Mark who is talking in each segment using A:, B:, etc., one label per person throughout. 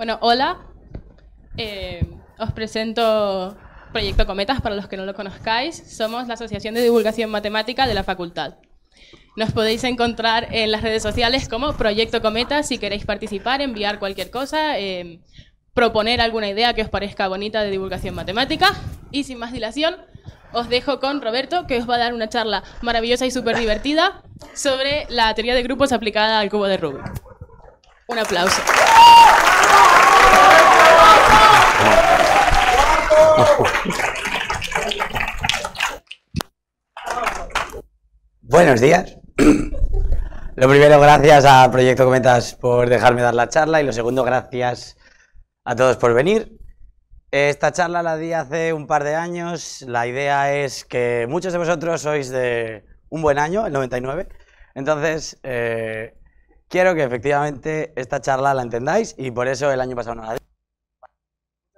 A: Bueno, hola. Eh, os presento Proyecto Cometas para los que no lo conozcáis. Somos la Asociación de Divulgación Matemática de la Facultad. Nos podéis encontrar en las redes sociales como Proyecto Cometas si queréis participar, enviar cualquier cosa, eh, proponer alguna idea que os parezca bonita de divulgación matemática. Y sin más dilación, os dejo con Roberto, que os va a dar una charla maravillosa y súper divertida sobre la teoría de grupos aplicada al cubo de Rubik. Un aplauso. Buenos días. Lo primero, gracias a Proyecto Cometas por dejarme dar la charla y lo segundo, gracias a todos por venir. Esta charla la di hace un par de años. La idea es que muchos de vosotros sois de un buen año, el 99. Entonces, eh, Quiero que efectivamente esta charla la entendáis y por eso el año pasado no la di.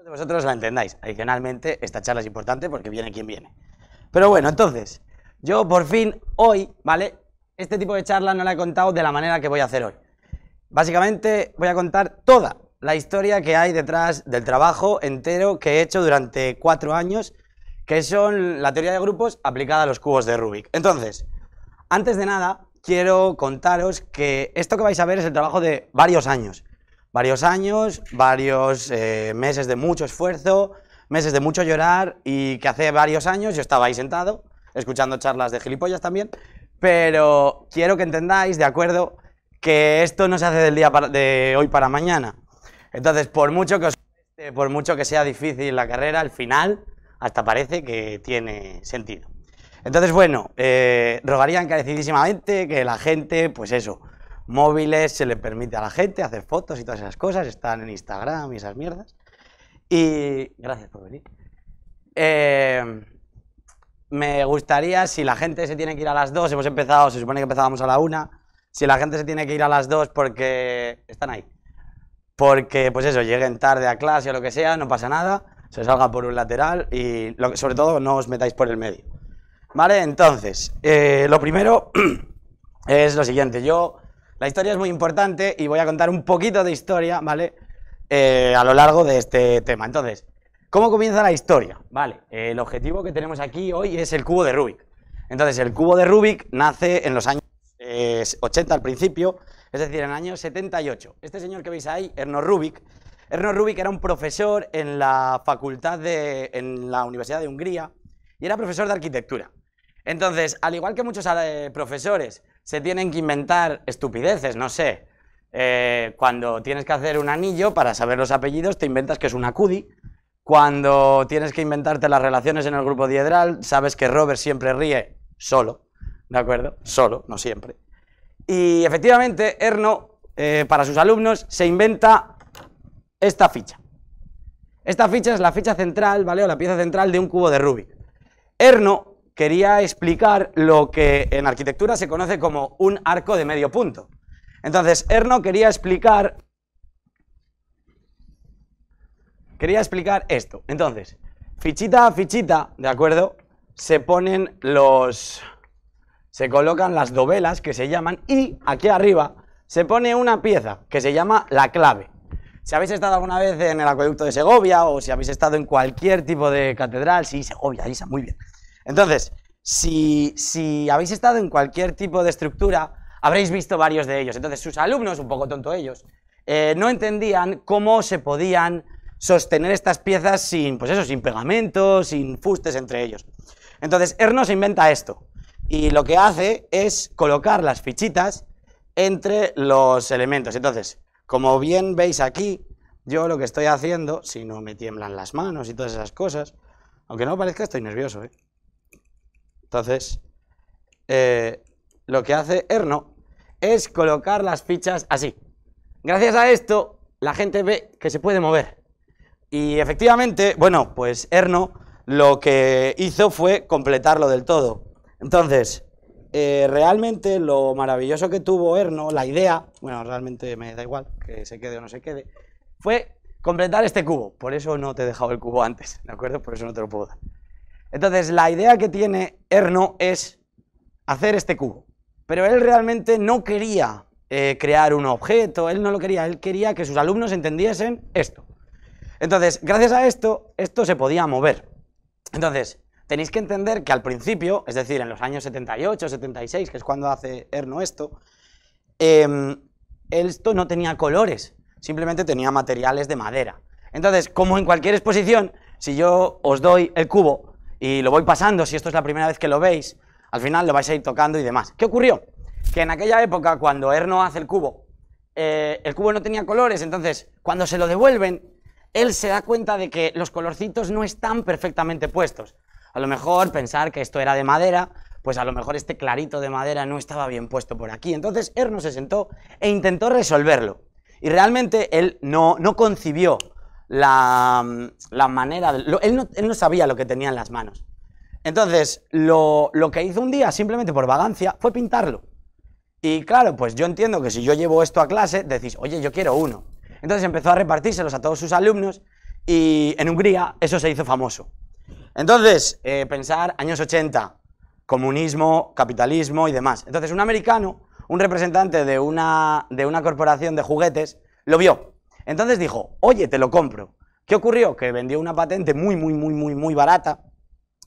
A: De vosotros la entendáis. Adicionalmente, esta charla es importante porque viene quien viene. Pero bueno, entonces, yo por fin hoy, ¿vale? Este tipo de charla no la he contado de la manera que voy a hacer hoy. Básicamente voy a contar toda la historia que hay detrás del trabajo entero que he hecho durante cuatro años, que son la teoría de grupos aplicada a los cubos de Rubik. Entonces, antes de nada, quiero contaros que esto que vais a ver es el trabajo de varios años. Varios años, varios eh, meses de mucho esfuerzo, meses de mucho llorar y que hace varios años yo estaba ahí sentado, escuchando charlas de gilipollas también, pero quiero que entendáis, de acuerdo, que esto no se hace del día de hoy para mañana. Entonces, por mucho que os, por mucho que sea difícil la carrera, al final hasta parece que tiene sentido. Entonces, bueno, eh, rogaría encarecidísimamente que la gente, pues eso, móviles, se le permite a la gente hacer fotos y todas esas cosas, están en Instagram y esas mierdas. Y gracias por venir. Eh, me gustaría, si la gente se tiene que ir a las dos, hemos empezado, se supone que empezábamos a la una, si la gente se tiene que ir a las dos porque están ahí, porque pues eso, lleguen tarde a clase o lo que sea, no pasa nada, se salga por un lateral y sobre todo no os metáis por el medio. Vale, entonces, eh, lo primero es lo siguiente. Yo, la historia es muy importante y voy a contar un poquito de historia, ¿vale? Eh, a lo largo de este tema. Entonces, ¿cómo comienza la historia? Vale, el objetivo que tenemos aquí hoy es el cubo de Rubik. Entonces, el cubo de Rubik nace en los años 80 eh, al principio, es decir, en el año 78. Este señor que veis ahí, Erno Rubik, Erno Rubik era un profesor en la facultad de, en la Universidad de Hungría y era profesor de arquitectura. Entonces, al igual que muchos eh, profesores se tienen que inventar estupideces, no sé, eh, cuando tienes que hacer un anillo para saber los apellidos, te inventas que es una cudi. Cuando tienes que inventarte las relaciones en el grupo diedral, sabes que Robert siempre ríe solo, ¿de acuerdo? Solo, no siempre. Y efectivamente, Erno, eh, para sus alumnos, se inventa esta ficha. Esta ficha es la ficha central, ¿vale? O la pieza central de un cubo de Rubik. Erno quería explicar lo que en arquitectura se conoce como un arco de medio punto. Entonces, Erno quería explicar... Quería explicar esto. Entonces, fichita a fichita, ¿de acuerdo? Se ponen los... Se colocan las dovelas que se llaman y aquí arriba se pone una pieza que se llama la clave. Si habéis estado alguna vez en el acueducto de Segovia o si habéis estado en cualquier tipo de catedral, sí, Segovia, está, muy bien. Entonces, si, si habéis estado en cualquier tipo de estructura, habréis visto varios de ellos. Entonces, sus alumnos, un poco tonto ellos, eh, no entendían cómo se podían sostener estas piezas sin, pues eso, sin pegamentos, sin fustes entre ellos. Entonces, Erno inventa esto y lo que hace es colocar las fichitas entre los elementos. Entonces, como bien veis aquí, yo lo que estoy haciendo, si no me tiemblan las manos y todas esas cosas, aunque no parezca, estoy nervioso, ¿eh? Entonces, eh, lo que hace Erno es colocar las fichas así. Gracias a esto, la gente ve que se puede mover. Y efectivamente, bueno, pues Erno lo que hizo fue completarlo del todo. Entonces, eh, realmente lo maravilloso que tuvo Erno, la idea, bueno, realmente me da igual que se quede o no se quede, fue completar este cubo. Por eso no te he dejado el cubo antes, ¿de acuerdo? Por eso no te lo puedo dar. Entonces, la idea que tiene Erno es hacer este cubo. Pero él realmente no quería eh, crear un objeto, él no lo quería, él quería que sus alumnos entendiesen esto. Entonces, gracias a esto, esto se podía mover. Entonces, tenéis que entender que al principio, es decir, en los años 78, 76, que es cuando hace Erno esto, em, esto no tenía colores, simplemente tenía materiales de madera. Entonces, como en cualquier exposición, si yo os doy el cubo, y lo voy pasando, si esto es la primera vez que lo veis, al final lo vais a ir tocando y demás. ¿Qué ocurrió? Que en aquella época, cuando Erno hace el cubo, eh, el cubo no tenía colores, entonces cuando se lo devuelven, él se da cuenta de que los colorcitos no están perfectamente puestos. A lo mejor pensar que esto era de madera, pues a lo mejor este clarito de madera no estaba bien puesto por aquí. Entonces Erno se sentó e intentó resolverlo. Y realmente él no, no concibió Mm, la, manera... él, no, sabía lo que tenía en las manos. Entonces, lo, que hizo un día, simplemente por vagancia, fue pintarlo. Y claro, pues yo entiendo que si yo llevo esto a clase, decís, oye, yo quiero uno. Entonces empezó a repartírselos a todos sus alumnos y en Hungría eso se hizo famoso. Entonces, eh, pensar años 80, comunismo, capitalismo y demás. Entonces, un americano, un representante de una, de una corporación de juguetes, lo vio entonces dijo, oye, te lo compro. ¿Qué ocurrió? Que vendió una patente muy, muy, muy, muy, muy barata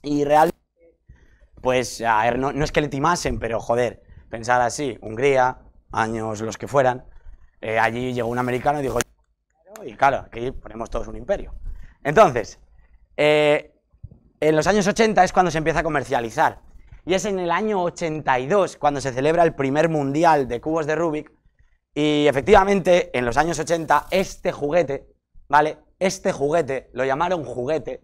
A: y realmente, pues, a ver, no, es que le timasen, pero joder, pensar así, Hungría, años los que fueran, eh, allí llegó un americano y dijo, y claro, aquí ponemos todos un imperio. Entonces, eh, en los años 80 es cuando se empieza a comercializar. Y es en el año 82 cuando se celebra el primer mundial de cubos de Rubik y efectivamente, en los años 80, este juguete, ¿vale? Este juguete, lo llamaron juguete,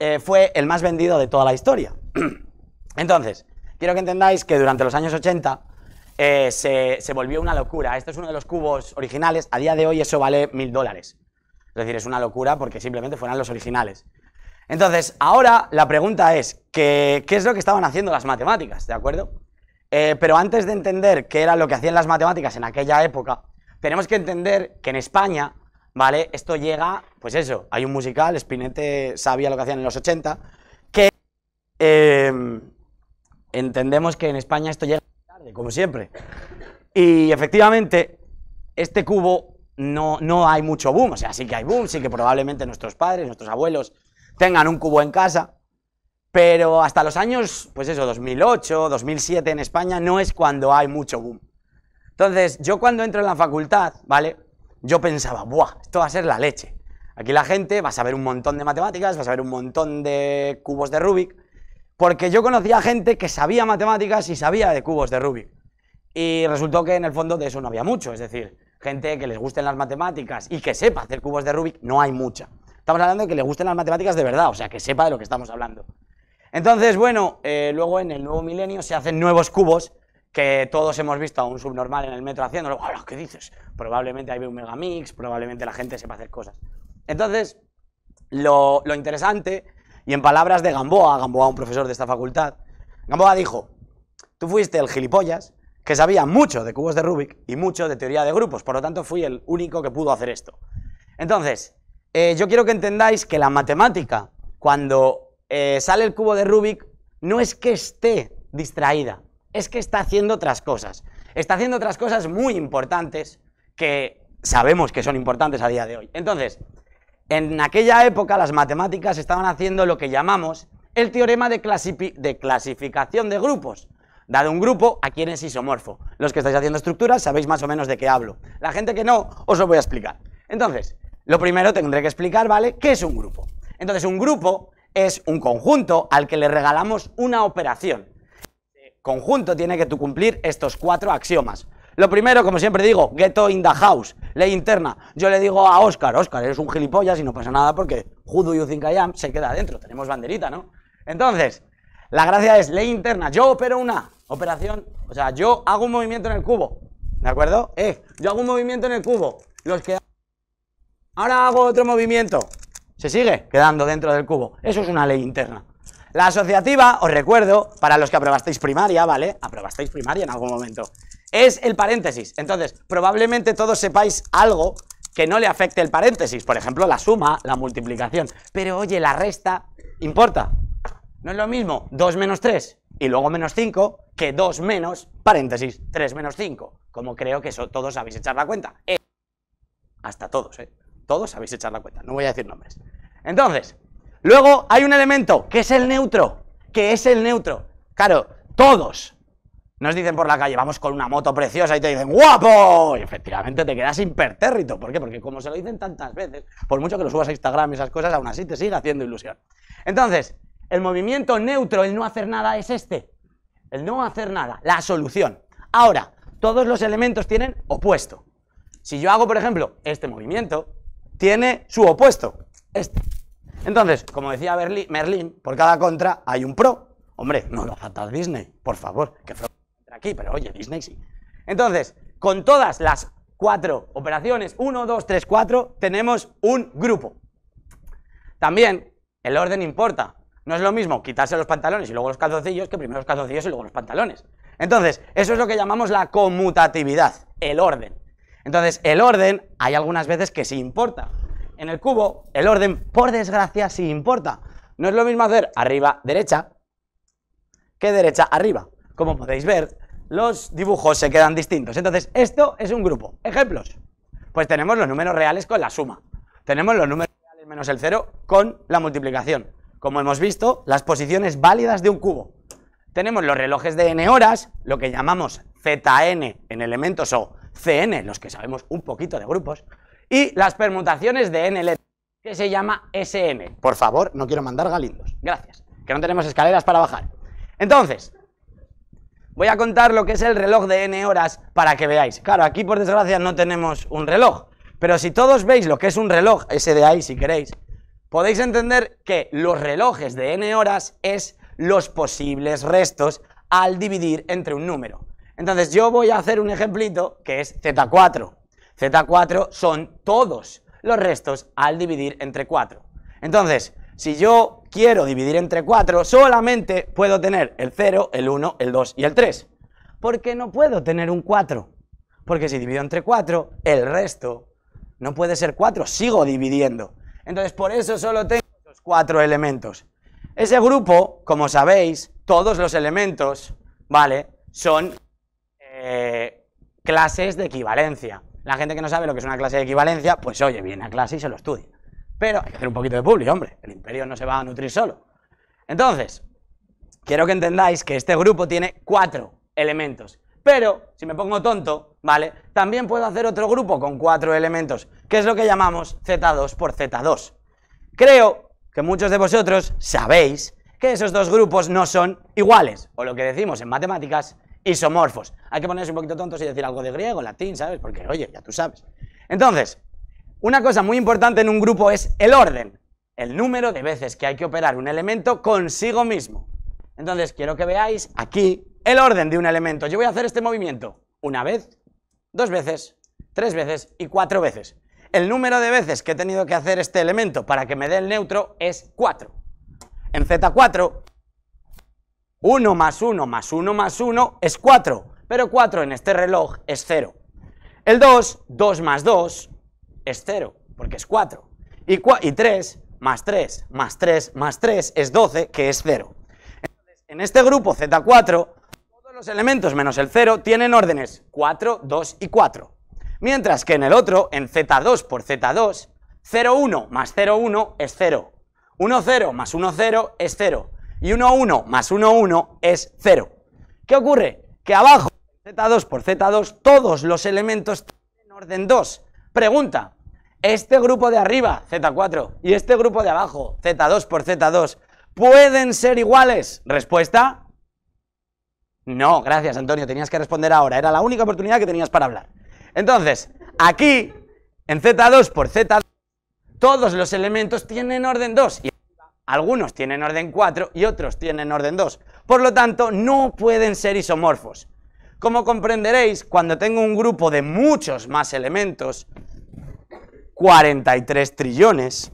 A: eh, fue el más vendido de toda la historia. Entonces, quiero que entendáis que durante los años 80 eh, se, volvió una locura. Este es uno de los cubos originales. A día de hoy eso vale mil dólares. Es decir, es una locura porque simplemente fueran los originales. Entonces, ahora la pregunta es, ¿qué es lo que estaban haciendo las matemáticas? ¿De acuerdo? Eh, pero antes de entender qué era lo que hacían las matemáticas en aquella época, tenemos que entender que en España, ¿vale? Esto llega, pues eso, hay un musical, Spinette sabía lo que hacían en los 80, que em, entendemos que en España esto llega tarde, como siempre. Y efectivamente, este cubo no, no hay mucho boom, o sea, sí que hay boom, sí que probablemente nuestros padres, nuestros abuelos tengan un cubo en casa, pero hasta los años, pues eso, 2008, 2007 en España no es cuando hay mucho boom. Entonces, yo cuando entro en la facultad, ¿vale? Yo pensaba, ¡buah! Esto va a ser la leche. Aquí la gente va a saber un montón de matemáticas, va a saber un montón de cubos de Rubik, porque yo conocía gente que sabía matemáticas y sabía de cubos de Rubik. Y resultó que en el fondo de eso no había mucho, es decir, gente que les gusten las matemáticas y que sepa hacer cubos de Rubik, no hay mucha. Estamos hablando de que le gusten las matemáticas de verdad, o sea, que sepa de lo que estamos hablando. Entonces, bueno, eh, luego en el nuevo milenio se hacen nuevos cubos que todos hemos visto a un subnormal en el metro haciéndolo. ¡Hola, qué dices! Probablemente hay un megamix, probablemente la gente sepa hacer cosas. Entonces, lo, interesante, y en palabras de Gamboa, Gamboa, un profesor de esta facultad, Gamboa dijo, tú fuiste el gilipollas que sabía mucho de cubos de Rubik y mucho de teoría de grupos, por lo tanto fui el único que pudo hacer esto. Entonces, eh, yo quiero que entendáis que la matemática, cuando eh, sale el cubo de Rubik, no es que esté distraída, es que está haciendo otras cosas. Está haciendo otras cosas muy importantes que sabemos que son importantes a día de hoy. Entonces, en aquella época las matemáticas estaban haciendo lo que llamamos el teorema de, de clasificación de grupos. Dado un grupo, ¿a quién es isomorfo? Los que estáis haciendo estructuras sabéis más o menos de qué hablo. La gente que no, os lo voy a explicar. Entonces, lo primero tendré que explicar, ¿vale? ¿Qué es un grupo? Entonces, un grupo es un conjunto al que le regalamos una operación. Conjunto tiene que cumplir estos cuatro axiomas. Lo primero, como siempre digo, ghetto in the house, ley interna. Yo le digo a Oscar, Oscar, eres un gilipollas y no pasa nada porque judo y you think se queda adentro. Tenemos banderita, ¿no? Entonces, la gracia es ley interna. Yo opero una operación, o sea, yo hago un movimiento en el cubo, ¿de acuerdo? Eh, yo hago un movimiento en el cubo. Los que... Ahora hago otro movimiento se sigue quedando dentro del cubo. Eso es una ley interna. La asociativa, os recuerdo, para los que aprobasteis primaria, ¿vale? Aprobasteis primaria en algún momento. Es el paréntesis. Entonces, probablemente todos sepáis algo que no le afecte el paréntesis. Por ejemplo, la suma, la multiplicación. Pero, oye, la resta importa. No es lo mismo 2 menos 3 y luego menos 5 que 2 menos, paréntesis, 3 menos 5. Como creo que eso todos habéis echado la cuenta. Eh, hasta todos, ¿eh? Todos sabéis echar la cuenta, no voy a decir nombres. Entonces, luego hay un elemento, que es el neutro, que es el neutro. Claro, todos nos dicen por la calle, vamos con una moto preciosa y te dicen, guapo, y efectivamente te quedas impertérrito. ¿Por qué? Porque como se lo dicen tantas veces, por mucho que lo subas a Instagram y esas cosas, aún así te sigue haciendo ilusión. Entonces, el movimiento neutro, el no hacer nada, es este. El no hacer nada, la solución. Ahora, todos los elementos tienen opuesto. Si yo hago, por ejemplo, este movimiento, tiene su opuesto, este. Entonces, como decía Merlin, Merlín, por cada contra hay un pro. Hombre, no lo faltas Disney, por favor, que fue aquí, pero oye, Disney sí. Entonces, con todas las cuatro operaciones, 1, 2, 3, cuatro, tenemos un grupo. También el orden importa. No es lo mismo quitarse los pantalones y luego los calzoncillos que primero los calzoncillos y luego los pantalones. Entonces, eso es lo que llamamos la conmutatividad, el orden. Entonces, el orden, hay algunas veces que sí importa. En el cubo, el orden, por desgracia, sí importa. No es lo mismo hacer arriba, derecha, que derecha, arriba. Como podéis ver, los dibujos se quedan distintos. Entonces, esto es un grupo. Ejemplos. Pues tenemos los números reales con la suma. Tenemos los números reales menos el cero con la multiplicación. Como hemos visto, las posiciones válidas de un cubo. Tenemos los relojes de n horas, lo que llamamos zn en elementos o CN, los que sabemos un poquito de grupos, y las permutaciones de NL, que se llama SN. Por favor, no quiero mandar galindos. Gracias, que no tenemos escaleras para bajar. Entonces, voy a contar lo que es el reloj de N horas para que veáis. Claro, aquí por desgracia no tenemos un reloj, pero si todos veis lo que es un reloj, ese de ahí si queréis, podéis entender que los relojes de N horas es los posibles restos al dividir entre un número. Entonces yo voy a hacer un ejemplito que es Z4. Z4 son todos los restos al dividir entre 4. Entonces, si yo quiero dividir entre 4, solamente puedo tener el 0, el 1, el 2 y el 3. Porque no puedo tener un 4. Porque si divido entre 4, el resto no puede ser 4, sigo dividiendo. Entonces, por eso solo tengo los 4 elementos. Ese grupo, como sabéis, todos los elementos, ¿vale? Son eh, clases de equivalencia. La gente que no sabe lo que es una clase de equivalencia, pues oye, viene a clase y se lo estudia. Pero hay que hacer un poquito de publi, hombre. El imperio no se va a nutrir solo. Entonces, quiero que entendáis que este grupo tiene cuatro elementos. Pero, si me pongo tonto, ¿vale? También puedo hacer otro grupo con cuatro elementos, que es lo que llamamos Z2 por Z2. Creo que muchos de vosotros sabéis que esos dos grupos no son iguales, o lo que decimos en matemáticas, isomorfos. Hay que ponerse un poquito tontos y decir algo de griego, latín, ¿sabes? Porque, oye, ya tú sabes. Entonces, una cosa muy importante en un grupo es el orden, el número de veces que hay que operar un elemento consigo mismo. Entonces, quiero que veáis aquí el orden de un elemento. Yo voy a hacer este movimiento una vez, dos veces, tres veces y cuatro veces. El número de veces que he tenido que hacer este elemento para que me dé el neutro es cuatro. En Z4 1 más 1 más 1 más 1 es 4, pero 4 en este reloj es 0. El 2, 2 más 2 es 0, porque es 4. Y, y 3 más 3 más 3 más 3 es 12, que es 0. Entonces, en este grupo Z4, todos los elementos menos el 0 tienen órdenes 4, 2 y 4. Mientras que en el otro, en Z2 por Z2, 0, 1 más 0, 1 es 0. 1, 0 más 1, 0 es 0 y 1, 1 más 1, 1 es 0. ¿Qué ocurre? Que abajo, Z2 por Z2, todos los elementos tienen orden 2. Pregunta, este grupo de arriba, Z4, y este grupo de abajo, Z2 por Z2, ¿pueden ser iguales? Respuesta, no, gracias Antonio, tenías que responder ahora, era la única oportunidad que tenías para hablar. Entonces, aquí, en Z2 por Z2, todos los elementos tienen orden 2, algunos tienen orden 4 y otros tienen orden 2. Por lo tanto, no pueden ser isomorfos. Como comprenderéis, cuando tengo un grupo de muchos más elementos, 43 trillones,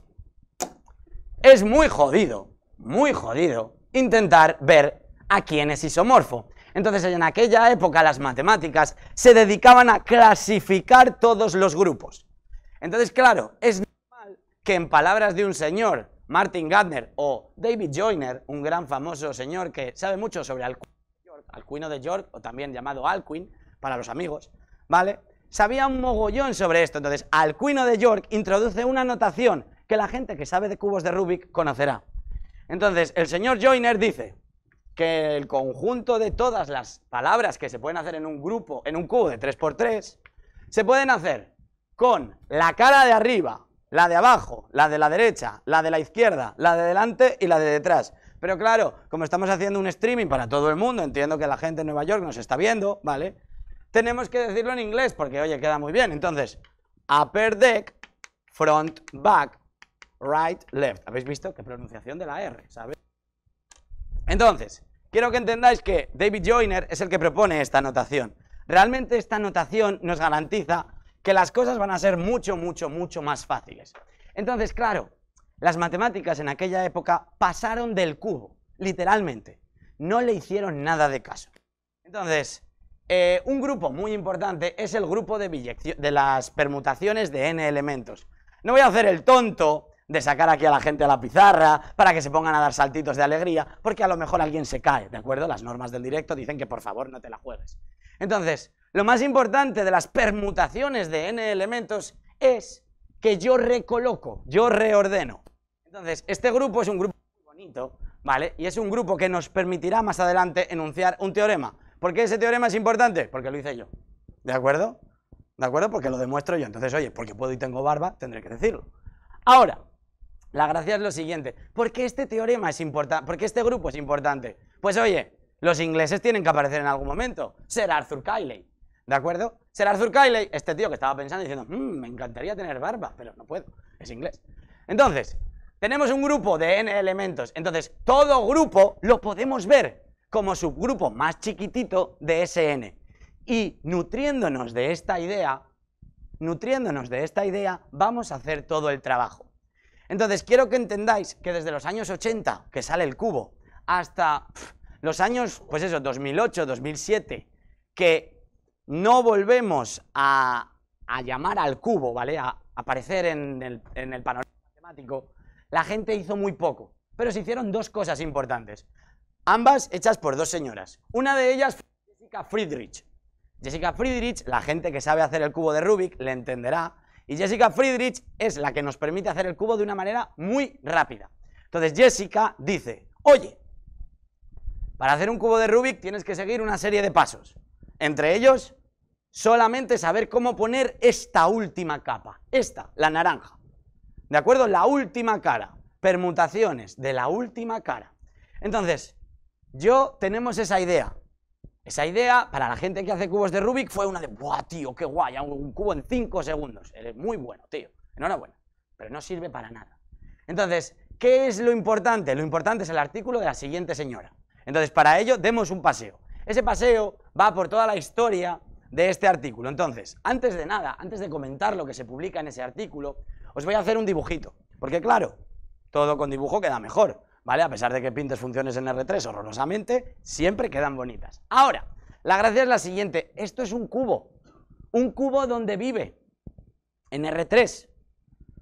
A: es muy jodido, muy jodido, intentar ver a quién es isomorfo. Entonces, en aquella época las matemáticas se dedicaban a clasificar todos los grupos. Entonces, claro, es normal que en palabras de un señor Martin Gardner o David Joyner, un gran famoso señor que sabe mucho sobre Alcuino de York, o también llamado Alcuin para los amigos, ¿vale? Sabía un mogollón sobre esto, entonces Alcuino de York introduce una notación que la gente que sabe de cubos de Rubik conocerá. Entonces, el señor Joyner dice que el conjunto de todas las palabras que se pueden hacer en un grupo, en un cubo de 3x3, se pueden hacer con la cara de arriba la de abajo, la de la derecha, la de la izquierda, la de delante y la de detrás. Pero claro, como estamos haciendo un streaming para todo el mundo, entiendo que la gente en Nueva York nos está viendo, ¿vale? Tenemos que decirlo en inglés porque, oye, queda muy bien. Entonces, upper deck, front, back, right, left. ¿Habéis visto? Qué pronunciación de la R, ¿sabes? Entonces, quiero que entendáis que David Joyner es el que propone esta notación. Realmente esta notación nos garantiza que las cosas van a ser mucho, mucho, mucho más fáciles. Entonces, claro, las matemáticas en aquella época pasaron del cubo, literalmente. No le hicieron nada de caso. Entonces, eh, un grupo muy importante es el grupo de, de las permutaciones de n elementos. No voy a hacer el tonto de sacar aquí a la gente a la pizarra para que se pongan a dar saltitos de alegría, porque a lo mejor alguien se cae, ¿de acuerdo? Las normas del directo dicen que por favor no te la juegues. Entonces, lo más importante de las permutaciones de n elementos es que yo recoloco, yo reordeno. Entonces, este grupo es un grupo muy bonito, ¿vale? Y es un grupo que nos permitirá más adelante enunciar un teorema. ¿Por qué ese teorema es importante? Porque lo hice yo. ¿De acuerdo? ¿De acuerdo? Porque lo demuestro yo. Entonces, oye, porque puedo y tengo barba, tendré que decirlo. Ahora, la gracia es lo siguiente. ¿Por qué este teorema es importante? ¿Por este grupo es importante? Pues oye, los ingleses tienen que aparecer en algún momento. Ser Arthur Cayley. ¿De acuerdo? será Arthur Kiley, este tío que estaba pensando diciendo, mm, me encantaría tener barba, pero no puedo, es inglés. Entonces, tenemos un grupo de n elementos. Entonces, todo grupo lo podemos ver como subgrupo más chiquitito de SN. Y nutriéndonos de esta idea, nutriéndonos de esta idea, vamos a hacer todo el trabajo. Entonces, quiero que entendáis que desde los años 80, que sale el cubo, hasta los años, pues eso, 2008, 2007, que no volvemos a, llamar al cubo, ¿vale? A, aparecer en el, en el panorama matemático, la gente hizo muy poco, pero se hicieron dos cosas importantes, ambas hechas por dos señoras. Una de ellas fue Jessica Friedrich. Jessica Friedrich, la gente que sabe hacer el cubo de Rubik, le entenderá, y Jessica Friedrich es la que nos permite hacer el cubo de una manera muy rápida. Entonces Jessica dice, oye, para hacer un cubo de Rubik tienes que seguir una serie de pasos. Entre ellos, solamente saber cómo poner esta última capa, esta, la naranja. ¿De acuerdo? La última cara, permutaciones de la última cara. Entonces, yo tenemos esa idea. Esa idea, para la gente que hace cubos de Rubik, fue una de, ¡buah, tío, qué guay! Un cubo en 5 segundos. muy bueno, tío. Enhorabuena. Pero no sirve para nada. Entonces, ¿qué es lo importante? Lo importante es el artículo de la siguiente señora. Entonces, para ello, demos un paseo. Ese paseo va por toda la historia de este artículo. Entonces, antes de nada, antes de comentar lo que se publica en ese artículo, os voy a hacer un dibujito. Porque claro, todo con dibujo queda mejor, ¿vale? A pesar de que pintes funciones en R3 horrorosamente, siempre quedan bonitas. Ahora, la gracia es la siguiente. Esto es un cubo. Un cubo donde vive. En R3.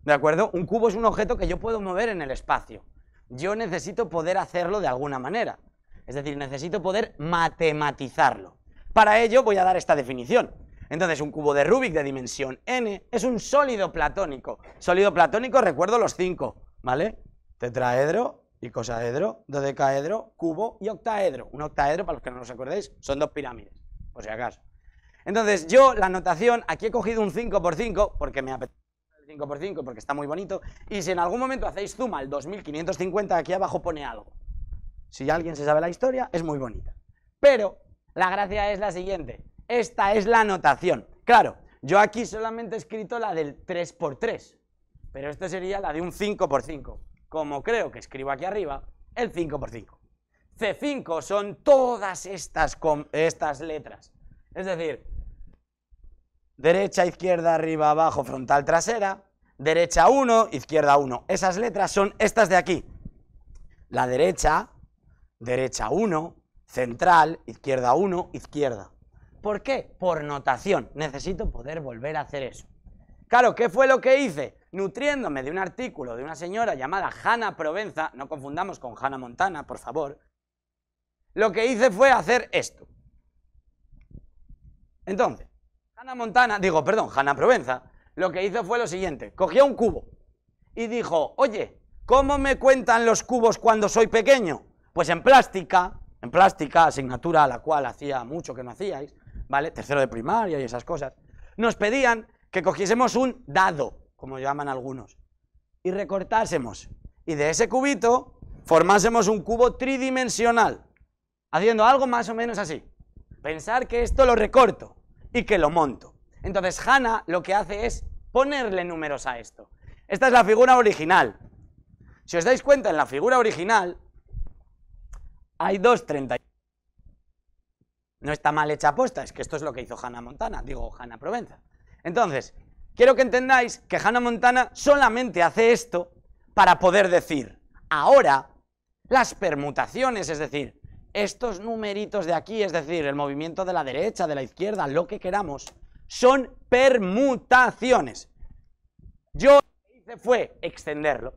A: ¿De acuerdo? Un cubo es un objeto que yo puedo mover en el espacio. Yo necesito poder hacerlo de alguna manera. Es decir, necesito poder matematizarlo. Para ello voy a dar esta definición. Entonces, un cubo de Rubik de dimensión n es un sólido platónico. Sólido platónico, recuerdo los cinco, ¿vale? Tetraedro, icosaedro, dodecaedro, cubo y octaedro. Un octaedro, para los que no os acordéis, son dos pirámides, por si acaso. Entonces, yo la anotación, aquí he cogido un 5x5, porque me apetece el 5x5, porque está muy bonito, y si en algún momento hacéis zoom al 2550, aquí abajo pone algo. Si alguien se sabe la historia, es muy bonita. Pero la gracia es la siguiente. Esta es la notación. Claro, yo aquí solamente he escrito la del 3x3, pero esta sería la de un 5x5. Como creo que escribo aquí arriba, el 5x5. C5 son todas estas, estas letras. Es decir, derecha, izquierda, arriba, abajo, frontal, trasera, derecha 1, izquierda 1. Esas letras son estas de aquí. La derecha, derecha 1, central, izquierda 1, izquierda. ¿Por qué? Por notación. Necesito poder volver a hacer eso. Claro, ¿qué fue lo que hice? Nutriéndome de un artículo de una señora llamada Hanna Provenza, no confundamos con Hanna Montana, por favor, lo que hice fue hacer esto. Entonces, Hanna Montana, digo, perdón, Hanna Provenza, lo que hizo fue lo siguiente, cogió un cubo y dijo, oye, ¿cómo me cuentan los cubos cuando soy pequeño? Pues en plástica, en plástica, asignatura a la cual hacía mucho que no hacíais, ¿vale? Tercero de primaria y esas cosas. Nos pedían que cogiésemos un dado, como llaman algunos, y recortásemos. Y de ese cubito formásemos un cubo tridimensional, haciendo algo más o menos así. Pensar que esto lo recorto y que lo monto. Entonces Hannah lo que hace es ponerle números a esto. Esta es la figura original. Si os dais cuenta, en la figura original hay 2.30. No está mal hecha apuesta, es que esto es lo que hizo Hannah Montana, digo Hannah Provenza. Entonces, quiero que entendáis que Hannah Montana solamente hace esto para poder decir, ahora, las permutaciones, es decir, estos numeritos de aquí, es decir, el movimiento de la derecha, de la izquierda, lo que queramos, son permutaciones. Yo lo que hice fue extenderlo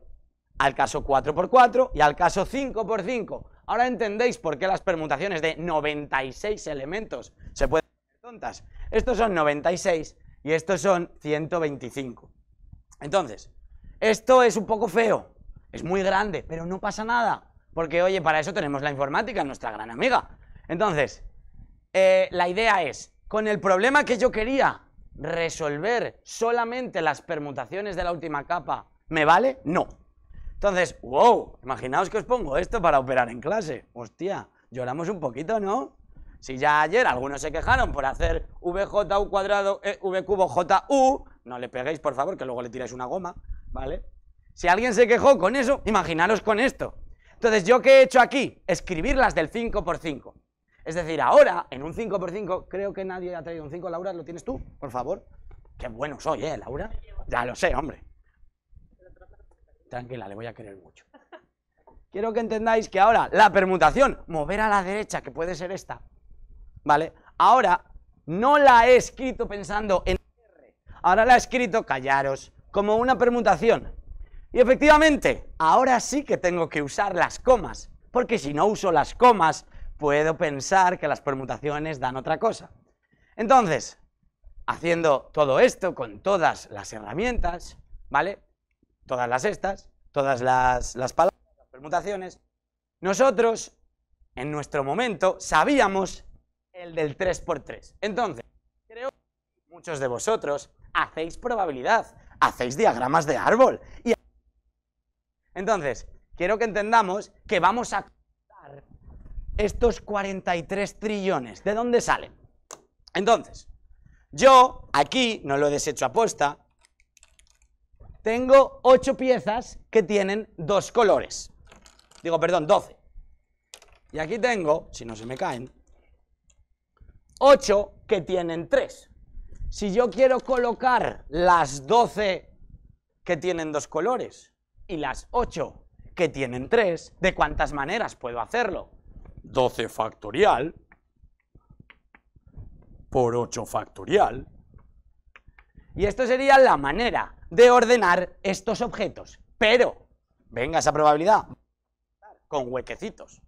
A: al caso 4x4 y al caso 5x5. Ahora entendéis por qué las permutaciones de 96 elementos se pueden hacer tontas. Estos son 96 y estos son 125. Entonces, esto es un poco feo, es muy grande, pero no pasa nada, porque oye, para eso tenemos la informática, nuestra gran amiga. Entonces, eh, la idea es, con el problema que yo quería resolver solamente las permutaciones de la última capa, ¿me vale? No. Entonces, wow, imaginaos que os pongo esto para operar en clase. Hostia, lloramos un poquito, ¿no? Si ya ayer algunos se quejaron por hacer VJU cuadrado, eh, V cubo no le peguéis, por favor, que luego le tiráis una goma, ¿vale? Si alguien se quejó con eso, imaginaros con esto. Entonces, ¿yo qué he hecho aquí? Escribirlas del 5 por 5 Es decir, ahora, en un 5 por 5 creo que nadie ha traído un 5. Laura, ¿lo tienes tú? Por favor. Qué bueno soy, ¿eh, Laura? Ya lo sé, hombre. Tranquila, le voy a querer mucho. Quiero que entendáis que ahora la permutación, mover a la derecha, que puede ser esta, ¿vale? Ahora no la he escrito pensando en R, ahora la he escrito, callaros, como una permutación. Y efectivamente, ahora sí que tengo que usar las comas, porque si no uso las comas, puedo pensar que las permutaciones dan otra cosa. Entonces, haciendo todo esto con todas las herramientas, ¿vale? todas las estas, todas las, palabras, las permutaciones, nosotros, en nuestro momento, sabíamos el del 3x3. Entonces, creo que muchos de vosotros hacéis probabilidad, hacéis diagramas de árbol. Y... Entonces, quiero que entendamos que vamos a contar estos 43 trillones. ¿De dónde salen? Entonces, yo aquí, no lo he deshecho aposta, tengo 8 piezas que tienen dos colores. Digo, perdón, 12. Y aquí tengo, si no se me caen, 8 que tienen 3. Si yo quiero colocar las 12 que tienen dos colores y las 8 que tienen 3, ¿de cuántas maneras puedo hacerlo? 12 factorial por 8 factorial. Y esto sería la manera de ordenar estos objetos. Pero, venga esa probabilidad, con huequecitos.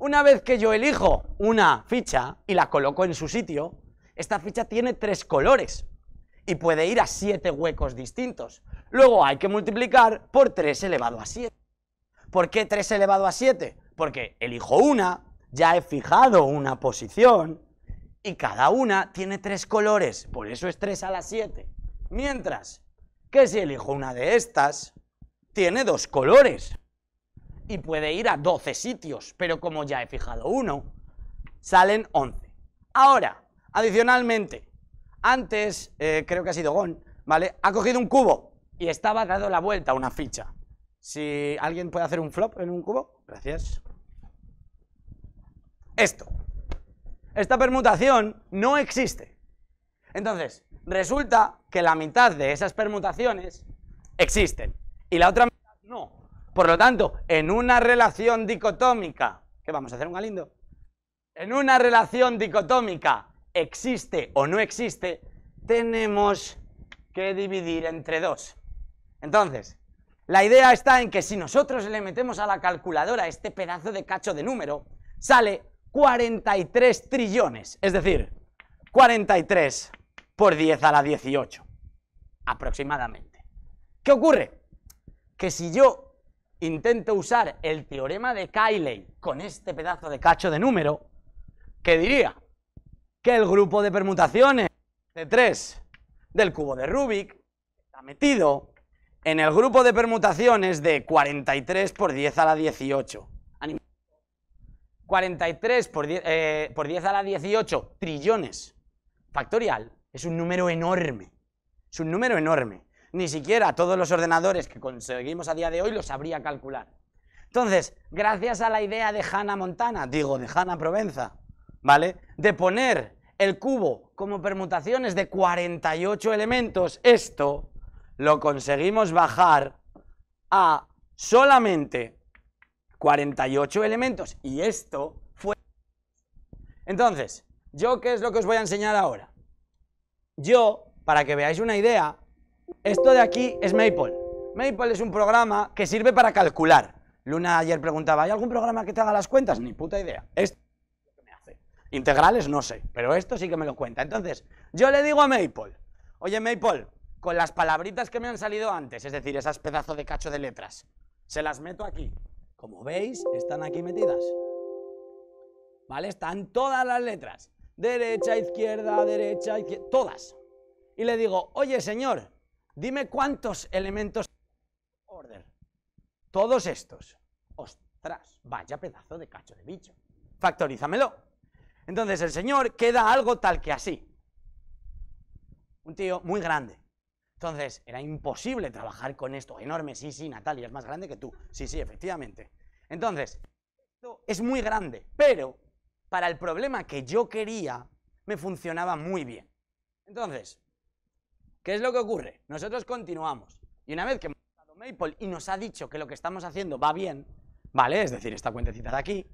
A: Una vez que yo elijo una ficha y la coloco en su sitio, esta ficha tiene tres colores y puede ir a siete huecos distintos. Luego hay que multiplicar por 3 elevado a 7. ¿Por qué 3 elevado a 7? Porque elijo una, ya he fijado una posición y cada una tiene tres colores, por eso es 3 a la 7. Mientras que si elijo una de estas, tiene dos colores y puede ir a 12 sitios, pero como ya he fijado uno, salen 11. Ahora, adicionalmente, antes, eh, creo que ha sido Gon, ¿vale? Ha cogido un cubo y estaba dado la vuelta a una ficha. Si alguien puede hacer un flop en un cubo, gracias. Esto. Esta permutación no existe. Entonces, Resulta que la mitad de esas permutaciones existen y la otra mitad no. Por lo tanto, en una relación dicotómica, que vamos a hacer un galindo? En una relación dicotómica existe o no existe, tenemos que dividir entre dos. Entonces, la idea está en que si nosotros le metemos a la calculadora este pedazo de cacho de número, sale 43 trillones, es decir, 43 por 10 a la 18, aproximadamente. ¿Qué ocurre? Que si yo intento usar el teorema de Cayley con este pedazo de cacho de número, ¿qué diría? Que el grupo de permutaciones de 3 del cubo de Rubik está metido en el grupo de permutaciones de 43 por 10 a la 18. 43 por 10, eh, por 10 a la 18 trillones factorial es un número enorme. Es un número enorme. Ni siquiera todos los ordenadores que conseguimos a día de hoy los sabría calcular. Entonces, gracias a la idea de Hannah Montana, digo, de Hannah Provenza, ¿vale? De poner el cubo como permutaciones de 48 elementos, esto lo conseguimos bajar a solamente 48 elementos. Y esto fue... Entonces, ¿yo qué es lo que os voy a enseñar ahora? Yo, para que veáis una idea, esto de aquí es Maple. Maple es un programa que sirve para calcular. Luna ayer preguntaba, ¿hay algún programa que te haga las cuentas? Ni puta idea. Esto me hace. Integrales no sé, pero esto sí que me lo cuenta. Entonces, yo le digo a Maple, oye Maple, con las palabritas que me han salido antes, es decir, esas pedazos de cacho de letras, se las meto aquí. Como veis, están aquí metidas. ¿Vale? Están todas las letras derecha, izquierda, derecha, izquierda, todas. Y le digo, oye señor, dime cuántos elementos... Order. Todos estos. Ostras, vaya pedazo de cacho de bicho. Factorízamelo. Entonces el señor queda algo tal que así. Un tío muy grande. Entonces era imposible trabajar con esto. Enorme, sí, sí, Natalia, es más grande que tú. Sí, sí, efectivamente. Entonces, esto es muy grande, pero para el problema que yo quería, me funcionaba muy bien. Entonces, ¿qué es lo que ocurre? Nosotros continuamos. Y una vez que hemos usado Maple y nos ha dicho que lo que estamos haciendo va bien, ¿vale? Es decir, esta cuentecita de aquí,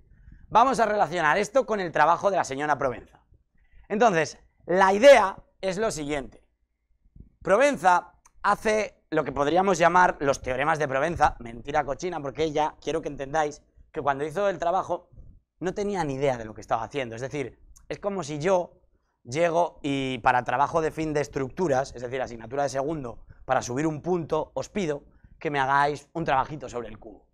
A: vamos a relacionar esto con el trabajo de la señora Provenza. Entonces, la idea es lo siguiente. Provenza hace lo que podríamos llamar los teoremas de Provenza, mentira cochina, porque ella, quiero que entendáis, que cuando hizo el trabajo no tenía ni idea de lo que estaba haciendo. Es decir, es como si yo llego y para trabajo de fin de estructuras, es decir, asignatura de segundo, para subir un punto, os pido que me hagáis un trabajito sobre el cubo.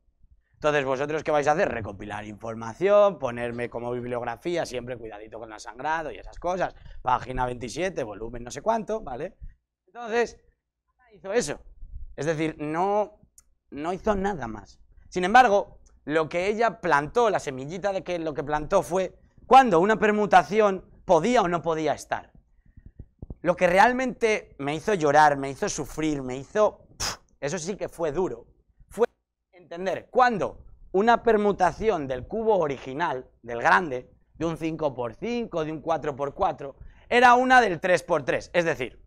A: Entonces, ¿vosotros qué vais a hacer? Recopilar información, ponerme como bibliografía, siempre cuidadito con la sangrado y esas cosas. Página 27, volumen no sé cuánto, ¿vale? Entonces, hizo eso. Es decir, no, no hizo nada más. Sin embargo, lo que ella plantó, la semillita de que lo que plantó fue cuando una permutación podía o no podía estar. Lo que realmente me hizo llorar, me hizo sufrir, me hizo... eso sí que fue duro. Fue entender cuándo una permutación del cubo original, del grande, de un 5x5, de un 4x4, era una del 3x3. Es decir,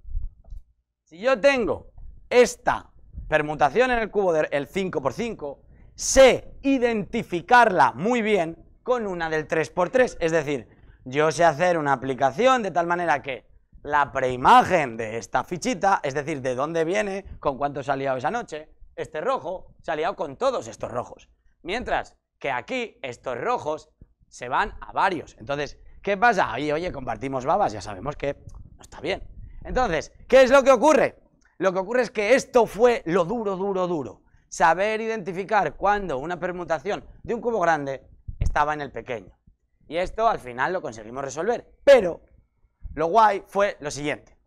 A: si yo tengo esta permutación en el cubo del 5x5, sé identificarla muy bien con una del 3x3. Es decir, yo sé hacer una aplicación de tal manera que la preimagen de esta fichita, es decir, de dónde viene, con cuánto se ha liado esa noche, este rojo se ha liado con todos estos rojos. Mientras que aquí estos rojos se van a varios. Entonces, ¿qué pasa? Ahí, oye, compartimos babas, ya sabemos que no está bien. Entonces, ¿qué es lo que ocurre? Lo que ocurre es que esto fue lo duro, duro, duro saber identificar cuándo una permutación de un cubo grande estaba en el pequeño. Y esto al final lo conseguimos resolver. Pero lo guay fue lo siguiente.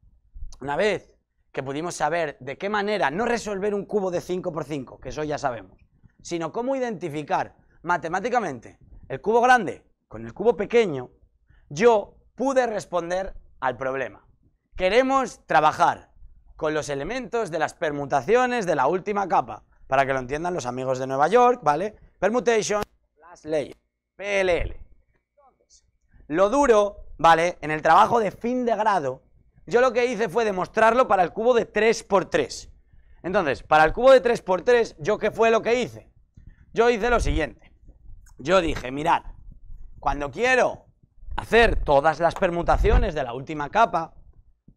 A: Una vez que pudimos saber de qué manera no resolver un cubo de 5 por 5, que eso ya sabemos, sino cómo identificar matemáticamente el cubo grande con el cubo pequeño, yo pude responder al problema. Queremos trabajar con los elementos de las permutaciones de la última capa para que lo entiendan los amigos de Nueva York, ¿vale? Permutation, last layer, PLL. lo duro, ¿vale? En el trabajo de fin de grado, yo lo que hice fue demostrarlo para el cubo de 3x3. Entonces, para el cubo de 3x3, ¿yo qué fue lo que hice? Yo hice lo siguiente. Yo dije, mirad, cuando quiero hacer todas las permutaciones de la última capa,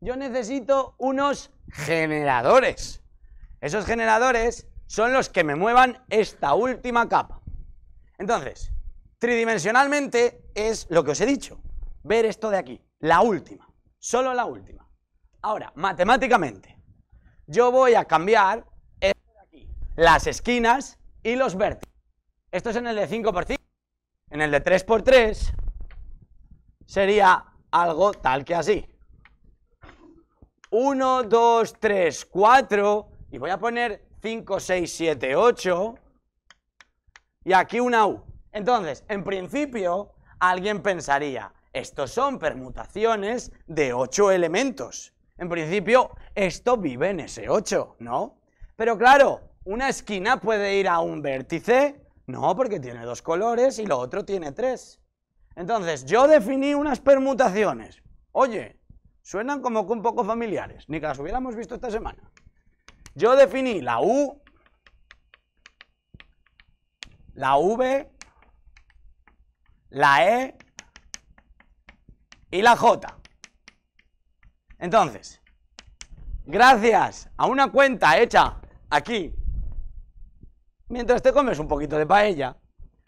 A: yo necesito unos generadores. Esos generadores son los que me muevan esta última capa. Entonces, tridimensionalmente es lo que os he dicho, ver esto de aquí, la última, solo la última. Ahora, matemáticamente, yo voy a cambiar esto de aquí, las esquinas y los vértices. Esto es en el de 5x5, en el de 3x3 sería algo tal que así. 1, 2, 3, 4 y voy a poner 5, 6, 7, 8 y aquí una U. Entonces, en principio, alguien pensaría, estos son permutaciones de 8 elementos. En principio, esto vive en ese 8, ¿no? Pero claro, una esquina puede ir a un vértice, no, porque tiene dos colores y lo otro tiene tres. Entonces, yo definí unas permutaciones. Oye, suenan como que un poco familiares, ni que las hubiéramos visto esta semana. Yo definí la U, la V, la E y la J. Entonces, gracias a una cuenta hecha aquí, mientras te comes un poquito de paella,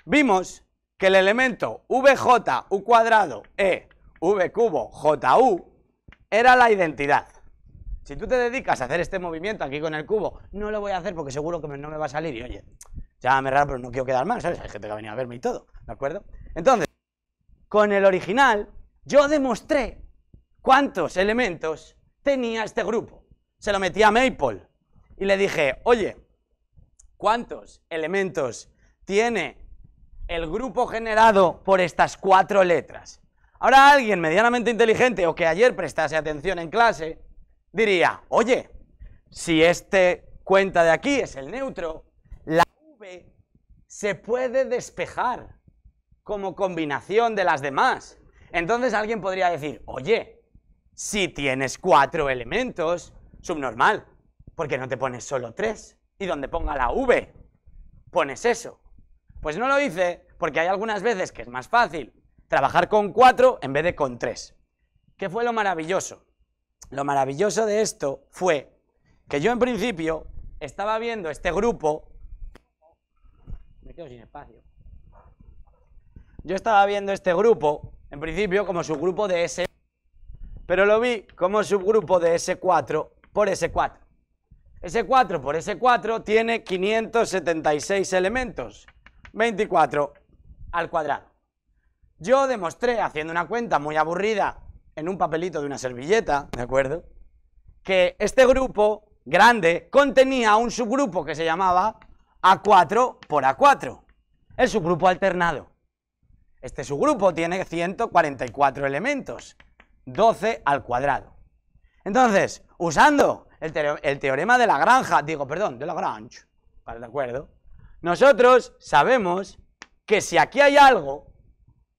A: vimos que el elemento VJ, U cuadrado, E, V cubo, JU, era la identidad. Si tú te dedicas a hacer este movimiento aquí con el cubo, no lo voy a hacer porque seguro que no me va a salir. Y oye, ya me raro, pero no quiero quedar mal, ¿sabes? Hay gente que ha venido a verme y todo, ¿de acuerdo? Entonces, con el original, yo demostré cuántos elementos tenía este grupo. Se lo metí a Maple y le dije, oye, ¿cuántos elementos tiene el grupo generado por estas cuatro letras? Ahora alguien medianamente inteligente o que ayer prestase atención en clase diría, oye, si este cuenta de aquí es el neutro, la V se puede despejar como combinación de las demás. Entonces alguien podría decir, oye, si tienes cuatro elementos, subnormal, porque no te pones solo tres? Y donde ponga la V, pones eso. Pues no lo hice porque hay algunas veces que es más fácil trabajar con cuatro en vez de con tres. ¿Qué fue lo maravilloso? lo maravilloso de esto fue que yo en principio estaba viendo este grupo. Me quedo sin espacio. Yo estaba viendo este grupo, en principio, como subgrupo de S, pero lo vi como subgrupo de S4 por S4. S4 por S4 tiene 576 elementos, 24 al cuadrado. Yo demostré, haciendo una cuenta muy aburrida en un papelito de una servilleta, ¿de acuerdo? Que este grupo grande contenía un subgrupo que se llamaba A4 por A4, el subgrupo alternado. Este subgrupo tiene 144 elementos, 12 al cuadrado. Entonces, usando el, teorema, de la granja, digo, perdón, de Lagrange, ¿de acuerdo? Nosotros sabemos que si aquí hay algo,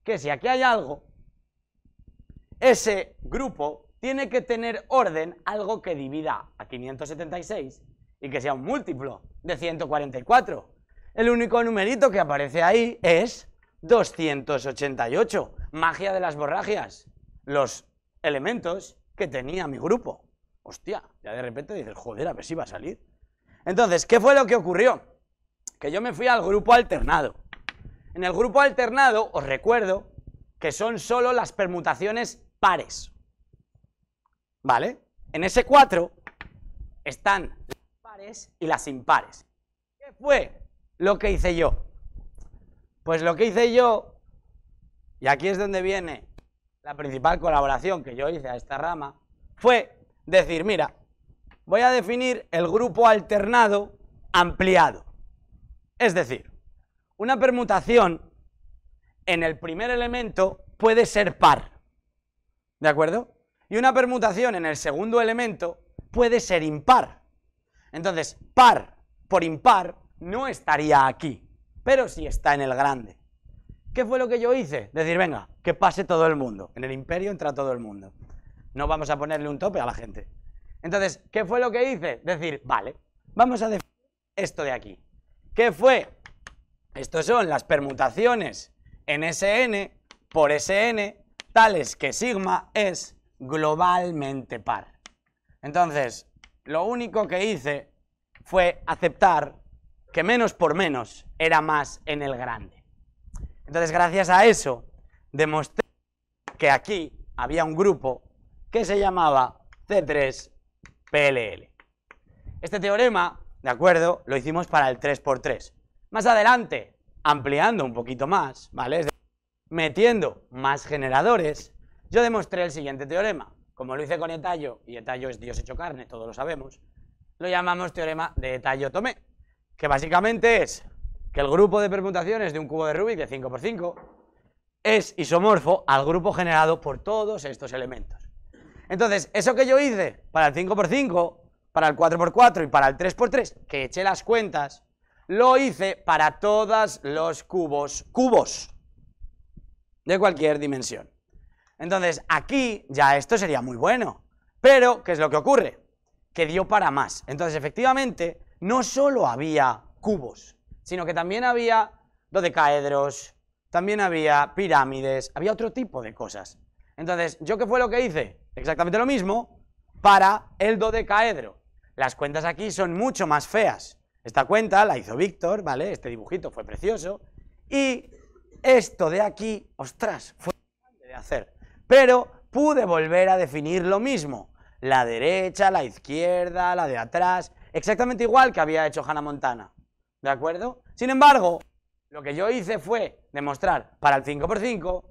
A: que si aquí hay algo, ese grupo tiene que tener orden algo que divida a 576 y que sea un múltiplo de 144. El único numerito que aparece ahí es 288, magia de las borragias, los elementos que tenía mi grupo. Hostia, ya de repente dices, joder, a ver si va a salir. Entonces, ¿qué fue lo que ocurrió? Que yo me fui al grupo alternado. En el grupo alternado, os recuerdo, que son solo las permutaciones pares. ¿Vale? En ese 4 están las pares y las impares. ¿Qué fue lo que hice yo? Pues lo que hice yo, y aquí es donde viene la principal colaboración que yo hice a esta rama, fue decir, mira, voy a definir el grupo alternado ampliado. Es decir, una permutación en el primer elemento puede ser par. ¿De acuerdo? Y una permutación en el segundo elemento puede ser impar. Entonces, par por impar no estaría aquí, pero sí está en el grande. ¿Qué fue lo que yo hice? Decir, venga, que pase todo el mundo. En el imperio entra todo el mundo. No vamos a ponerle un tope a la gente. Entonces, ¿qué fue lo que hice? Decir, vale, vamos a definir esto de aquí. ¿Qué fue? Estos son las permutaciones en SN por SN es que sigma es globalmente par. Entonces, lo único que hice fue aceptar que menos por menos era más en el grande. Entonces, gracias a eso, demostré que aquí había un grupo que se llamaba C3PLL. Este teorema, de acuerdo, lo hicimos para el 3x3. Más adelante, ampliando un poquito más, ¿vale? metiendo más generadores, yo demostré el siguiente teorema. Como lo hice con Etallo, y Etallo es Dios hecho carne, todos lo sabemos, lo llamamos teorema de Etallo-Tomé, que básicamente es que el grupo de permutaciones de un cubo de Rubik de 5x5 es isomorfo al grupo generado por todos estos elementos. Entonces, eso que yo hice para el 5x5, para el 4x4 y para el 3x3, que eché las cuentas, lo hice para todos los cubos cubos de cualquier dimensión. Entonces, aquí ya esto sería muy bueno. Pero, ¿qué es lo que ocurre? Que dio para más. Entonces, efectivamente, no solo había cubos, sino que también había dodecaedros, también había pirámides, había otro tipo de cosas. Entonces, ¿yo qué fue lo que hice? Exactamente lo mismo para el dodecaedro. Las cuentas aquí son mucho más feas. Esta cuenta la hizo Víctor, ¿vale? Este dibujito fue precioso. Y esto de aquí, ostras, fue de hacer, pero pude volver a definir lo mismo, la derecha, la izquierda, la de atrás, exactamente igual que había hecho Hannah Montana, ¿de acuerdo? Sin embargo, lo que yo hice fue demostrar para el 5x5,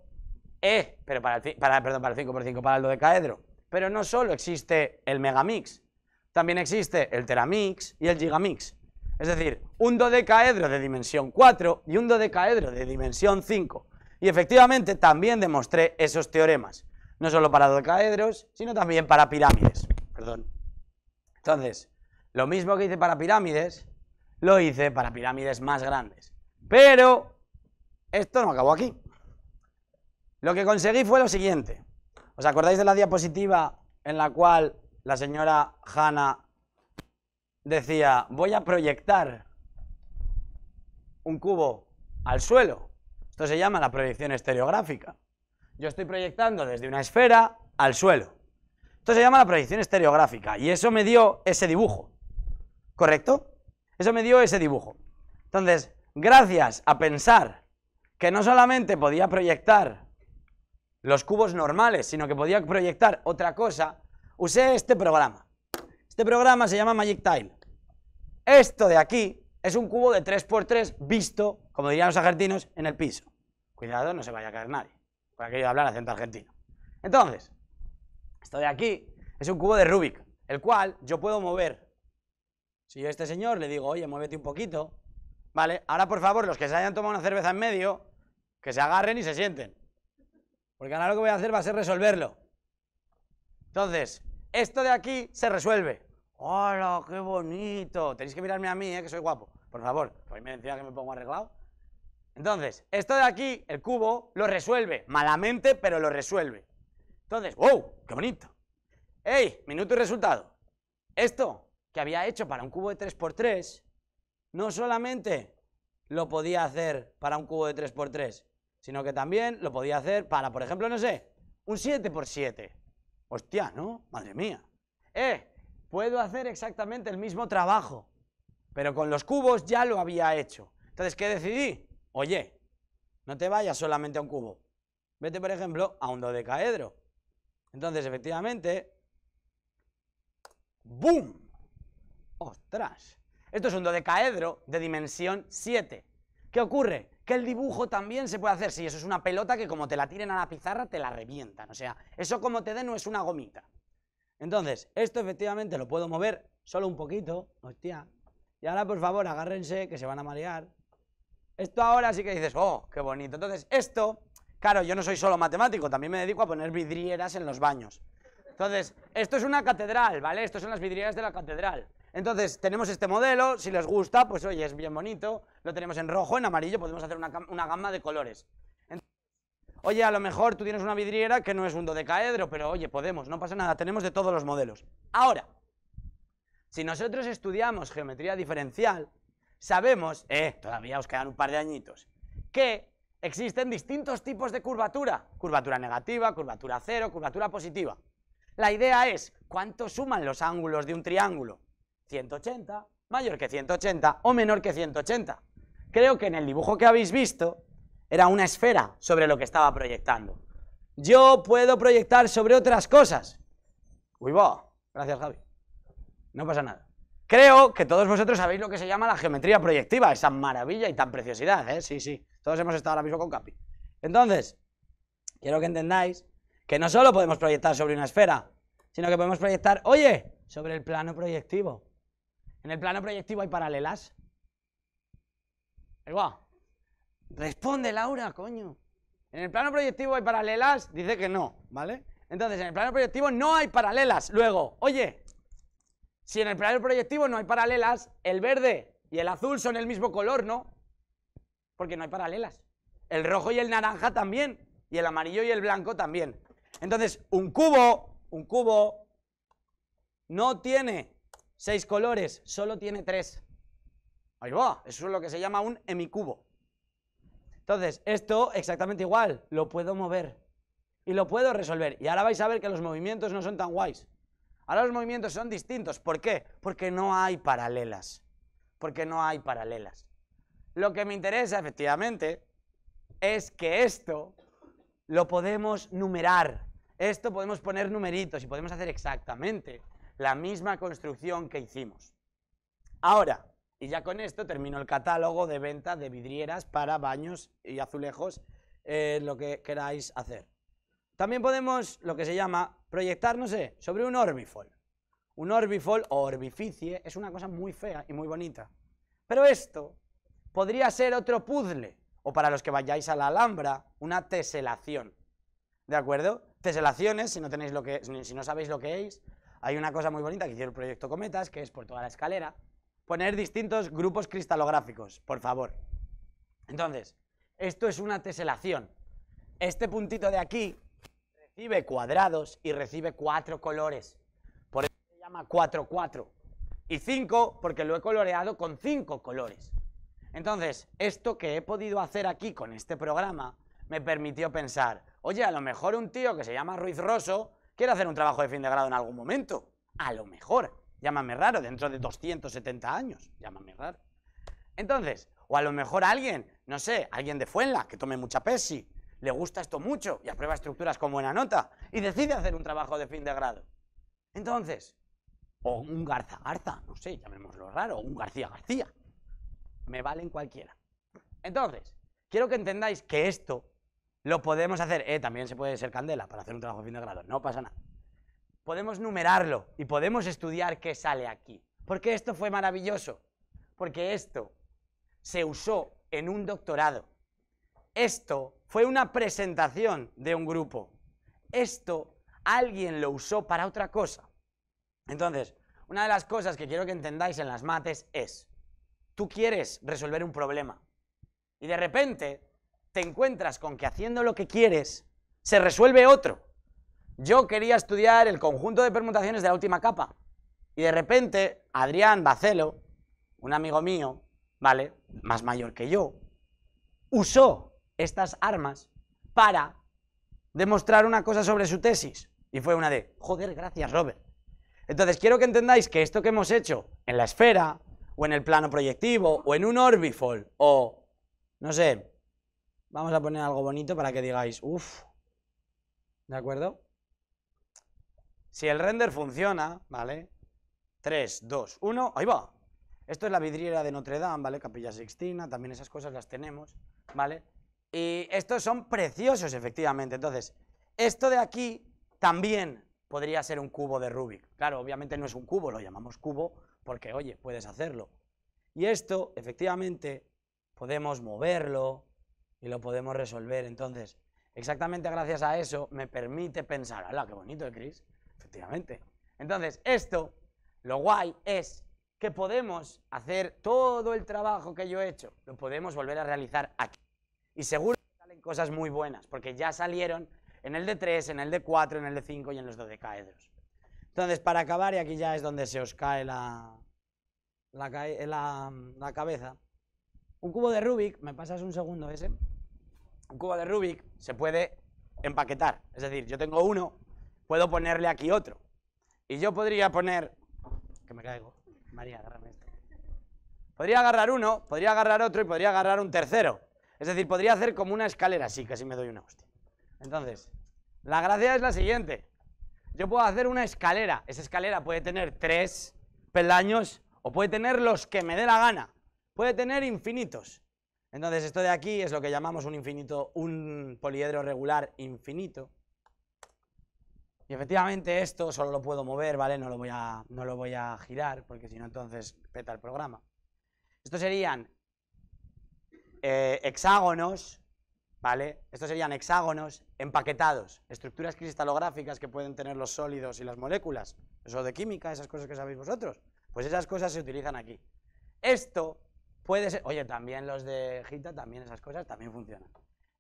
A: eh, pero para perdón, para el 5x5, para el dodecaedro, pero no solo existe el megamix, también existe el teramix y el gigamix. Es decir, un dodecaedro de dimensión 4 y un dodecaedro de dimensión 5. Y efectivamente también demostré esos teoremas, no solo para dodecaedros, sino también para pirámides. Perdón. Entonces, lo mismo que hice para pirámides, lo hice para pirámides más grandes. Pero esto no acabó aquí. Lo que conseguí fue lo siguiente. ¿Os acordáis de la diapositiva en la cual la señora Hanna decía, voy a proyectar un cubo al suelo. Esto se llama la proyección estereográfica. Yo estoy proyectando desde una esfera al suelo. Esto se llama la proyección estereográfica y eso me dio ese dibujo. ¿Correcto? Eso me dio ese dibujo. Entonces, gracias a pensar que no solamente podía proyectar los cubos normales, sino que podía proyectar otra cosa, usé este programa. Este programa se llama Magic Tile. Esto de aquí es un cubo de 3x3 visto, como dirían los argentinos, en el piso. Cuidado, no se vaya a caer nadie. Por aquello de hablar acento argentino. Entonces, esto de aquí es un cubo de Rubik, el cual yo puedo mover. Si yo a este señor le digo, oye, muévete un poquito, ¿vale? Ahora, por favor, los que se hayan tomado una cerveza en medio, que se agarren y se sienten. Porque ahora lo que voy a hacer va a ser resolverlo. Entonces, esto de aquí se resuelve. ¡Hola, qué bonito! Tenéis que mirarme a mí, ¿eh? que soy guapo. Por favor, pues me decía que me pongo arreglado. Entonces, esto de aquí, el cubo, lo resuelve. Malamente, pero lo resuelve. Entonces, ¡wow! ¡Qué bonito! ¡Ey! Minuto y resultado. Esto que había hecho para un cubo de 3x3, no solamente lo podía hacer para un cubo de 3x3, sino que también lo podía hacer para, por ejemplo, no sé, un 7x7. Hostia, ¿no? Madre mía. ¡Eh! puedo hacer exactamente el mismo trabajo, pero con los cubos ya lo había hecho. Entonces, ¿qué decidí? Oye, no te vayas solamente a un cubo. Vete, por ejemplo, a un dodecaedro. Entonces, efectivamente, ¡boom! ¡Ostras! Esto es un dodecaedro de dimensión 7. ¿Qué ocurre? Que el dibujo también se puede hacer. Si eso es una pelota que como te la tiren a la pizarra, te la revientan. O sea, eso como te dé no es una gomita. Entonces, esto efectivamente lo puedo mover solo un poquito. Hostia. Y ahora, por favor, agárrense, que se van a marear. Esto ahora sí que dices, oh, qué bonito. Entonces, esto, claro, yo no soy solo matemático, también me dedico a poner vidrieras en los baños. Entonces, esto es una catedral, ¿vale? Estos son las vidrieras de la catedral. Entonces, tenemos este modelo, si les gusta, pues oye, es bien bonito. Lo tenemos en rojo, en amarillo, podemos hacer una, una, gama de colores. Oye, a lo mejor tú tienes una vidriera que no es un dodecaedro, pero oye, podemos, no pasa nada, tenemos de todos los modelos. Ahora, si nosotros estudiamos geometría diferencial, sabemos, eh, todavía os quedan un par de añitos, que existen distintos tipos de curvatura. Curvatura negativa, curvatura cero, curvatura positiva. La idea es, ¿cuánto suman los ángulos de un triángulo? 180, mayor que 180 o menor que 180. Creo que en el dibujo que habéis visto era una esfera sobre lo que estaba proyectando. Yo puedo proyectar sobre otras cosas. Uy, va. Gracias, Javi. No pasa nada. Creo que todos vosotros sabéis lo que se llama la geometría proyectiva, esa maravilla y tan preciosidad, ¿eh? Sí, sí. Todos hemos estado ahora mismo con Capi. Entonces, quiero que entendáis que no solo podemos proyectar sobre una esfera, sino que podemos proyectar, oye, sobre el plano proyectivo. En el plano proyectivo hay paralelas. Igual. Responde, Laura, coño. En el plano proyectivo hay paralelas, dice que no, ¿vale? Entonces, en el plano proyectivo no hay paralelas. Luego, oye, si en el plano proyectivo no hay paralelas, el verde y el azul son el mismo color, ¿no? Porque no hay paralelas. El rojo y el naranja también, y el amarillo y el blanco también. Entonces, un cubo, un cubo no tiene seis colores, solo tiene tres. Ahí va, eso es lo que se llama un hemicubo. Entonces, esto exactamente igual, lo puedo mover y lo puedo resolver. Y ahora vais a ver que los movimientos no son tan guays. Ahora los movimientos son distintos. ¿Por qué? Porque no hay paralelas. Porque no hay paralelas. Lo que me interesa, efectivamente, es que esto lo podemos numerar. Esto podemos poner numeritos y podemos hacer exactamente la misma construcción que hicimos. Ahora, y ya con esto termino el catálogo de venta de vidrieras para baños y azulejos, eh, lo que queráis hacer. También podemos, lo que se llama, proyectar, no sé, sobre un orbifol. Un orbifol o orbificie es una cosa muy fea y muy bonita. Pero esto podría ser otro puzzle, o para los que vayáis a la Alhambra, una teselación. ¿De acuerdo? Teselaciones, si no, tenéis lo que, si no sabéis lo que es, hay una cosa muy bonita que hicieron el proyecto Cometas, que es por toda la escalera, poner distintos grupos cristalográficos, por favor. Entonces, esto es una teselación. Este puntito de aquí recibe cuadrados y recibe cuatro colores. Por eso se llama 4-4. Y 5 porque lo he coloreado con cinco colores. Entonces, esto que he podido hacer aquí con este programa me permitió pensar, oye, a lo mejor un tío que se llama Ruiz Rosso quiere hacer un trabajo de fin de grado en algún momento. A lo mejor. Llámame raro, dentro de 270 años. Llámame raro. Entonces, o a lo mejor alguien, no sé, alguien de Fuenla, que tome mucha pesi, le gusta esto mucho y aprueba estructuras con buena nota y decide hacer un trabajo de fin de grado. Entonces, o un Garza Garza, no sé, llamémoslo raro, o un García García. Me valen cualquiera. Entonces, quiero que entendáis que esto lo podemos hacer, eh, también se puede ser candela para hacer un trabajo de fin de grado, no pasa nada podemos numerarlo y podemos estudiar qué sale aquí. Porque esto fue maravilloso? Porque esto se usó en un doctorado. Esto fue una presentación de un grupo. Esto alguien lo usó para otra cosa. Entonces, una de las cosas que quiero que entendáis en las mates es, tú quieres resolver un problema y de repente te encuentras con que haciendo lo que quieres se resuelve otro. Yo quería estudiar el conjunto de permutaciones de la última capa. Y de repente, Adrián Bacelo, un amigo mío, ¿vale? Más mayor que yo, usó estas armas para demostrar una cosa sobre su tesis. Y fue una de, joder, gracias, Robert. Entonces, quiero que entendáis que esto que hemos hecho en la esfera, o en el plano proyectivo, o en un orbifold, o, no sé, vamos a poner algo bonito para que digáis, uff, ¿de acuerdo? Si el render funciona, ¿vale? 3, 2, 1, ahí va. Esto es la vidriera de Notre Dame, ¿vale? Capilla Sixtina, también esas cosas las tenemos, ¿vale? Y estos son preciosos, efectivamente. Entonces, esto de aquí también podría ser un cubo de Rubik. Claro, obviamente no es un cubo, lo llamamos cubo porque, oye, puedes hacerlo. Y esto, efectivamente, podemos moverlo y lo podemos resolver. Entonces, exactamente gracias a eso me permite pensar, ¡hala, qué bonito, es Chris! Efectivamente. Entonces, esto, lo guay es que podemos hacer todo el trabajo que yo he hecho, lo podemos volver a realizar aquí. Y seguro que salen cosas muy buenas, porque ya salieron en el de 3, en el de 4, en el de 5 y en los dodecaedros. Entonces, para acabar, y aquí ya es donde se os cae la, la, la, la cabeza, un cubo de Rubik, me pasas un segundo ese, un cubo de Rubik se puede empaquetar. Es decir, yo tengo uno puedo ponerle aquí otro. Y yo podría poner... Que me caigo. María, agárrame esto. Podría agarrar uno, podría agarrar otro y podría agarrar un tercero. Es decir, podría hacer como una escalera así, casi me doy una hostia. Entonces, la gracia es la siguiente. Yo puedo hacer una escalera. Esa escalera puede tener tres peldaños o puede tener los que me dé la gana. Puede tener infinitos. Entonces, esto de aquí es lo que llamamos un infinito, un poliedro regular infinito. Y efectivamente esto solo lo puedo mover, ¿vale? No lo voy a, no lo voy a girar porque si no entonces peta el programa. Estos serían eh, hexágonos, ¿vale? Estos serían hexágonos empaquetados, estructuras cristalográficas que pueden tener los sólidos y las moléculas. Eso de química, esas cosas que sabéis vosotros. Pues esas cosas se utilizan aquí. Esto puede ser... Oye, también los de Gita, también esas cosas, también funcionan.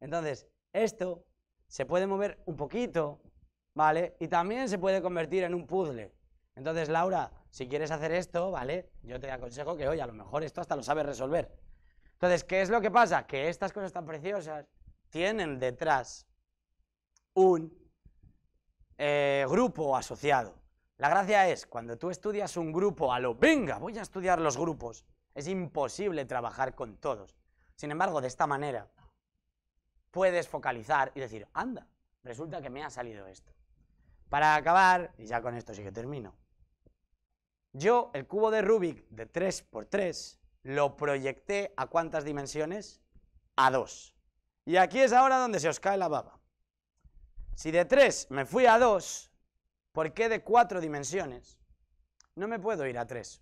A: Entonces, esto se puede mover un poquito, ¿vale? Y también se puede convertir en un puzzle. Entonces, Laura, si quieres hacer esto, ¿vale? Yo te aconsejo que, hoy a lo mejor esto hasta lo sabes resolver. Entonces, ¿qué es lo que pasa? Que estas cosas tan preciosas tienen detrás un eh, grupo asociado. La gracia es, cuando tú estudias un grupo a lo, venga, voy a estudiar los grupos, es imposible trabajar con todos. Sin embargo, de esta manera, puedes focalizar y decir, anda, resulta que me ha salido esto. Para acabar, y ya con esto sí que termino, yo el cubo de Rubik de 3x3 lo proyecté a cuántas dimensiones? A 2. Y aquí es ahora donde se os cae la baba. Si de 3 me fui a 2, ¿por qué de 4 dimensiones no me puedo ir a 3?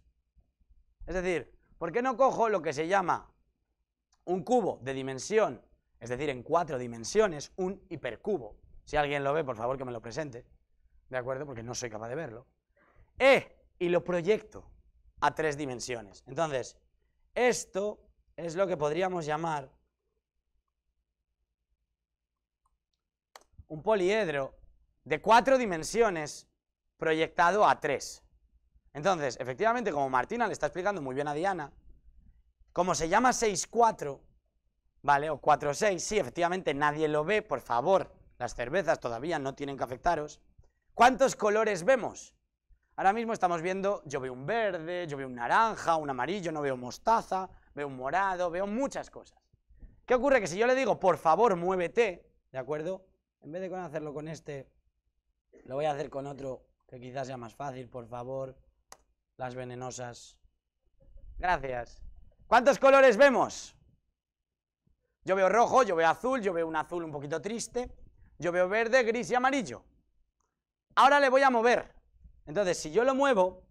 A: Es decir, ¿por qué no cojo lo que se llama un cubo de dimensión, es decir, en 4 dimensiones, un hipercubo? Si alguien lo ve, por favor que me lo presente. ¿de acuerdo? Porque no soy capaz de verlo. E, y lo proyecto a tres dimensiones. Entonces, esto es lo que podríamos llamar un poliedro de cuatro dimensiones proyectado a tres. Entonces, efectivamente, como Martina le está explicando muy bien a Diana, como se llama 6-4, ¿vale? O 4-6, sí, efectivamente nadie lo ve, por favor, las cervezas todavía no tienen que afectaros. ¿Cuántos colores vemos? Ahora mismo estamos viendo, yo veo un verde, yo veo un naranja, un amarillo, no veo mostaza, veo un morado, veo muchas cosas. ¿Qué ocurre? Que si yo le digo, por favor, muévete, ¿de acuerdo? En vez de hacerlo con este, lo voy a hacer con otro que quizás sea más fácil, por favor. Las venenosas. Gracias. ¿Cuántos colores vemos? Yo veo rojo, yo veo azul, yo veo un azul un poquito triste, yo veo verde, gris y amarillo. Ahora le voy a mover. Entonces, si yo lo muevo,